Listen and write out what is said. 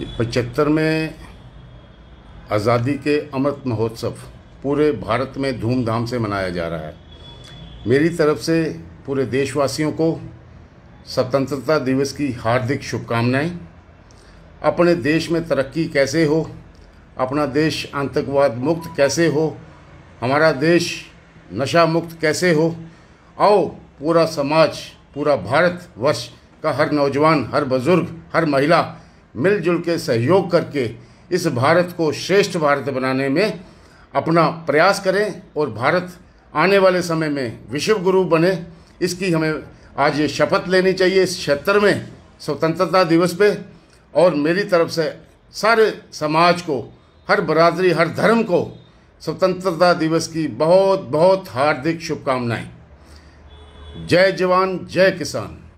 कि पचहत्तर में आज़ादी के अमृत महोत्सव पूरे भारत में धूमधाम से मनाया जा रहा है मेरी तरफ से पूरे देशवासियों को स्वतंत्रता दिवस की हार्दिक शुभकामनाएं अपने देश में तरक्की कैसे हो अपना देश आतंकवाद मुक्त कैसे हो हमारा देश नशा मुक्त कैसे हो आओ पूरा समाज पूरा भारत वर्ष का हर नौजवान हर बुज़ुर्ग हर महिला मिलजुल के सहयोग करके इस भारत को श्रेष्ठ भारत बनाने में अपना प्रयास करें और भारत आने वाले समय में विश्व गुरु बने इसकी हमें आज ये शपथ लेनी चाहिए इस क्षेत्र में स्वतंत्रता दिवस पे और मेरी तरफ से सारे समाज को हर बरादरी हर धर्म को स्वतंत्रता दिवस की बहुत बहुत हार्दिक शुभकामनाएं जय जवान जय किसान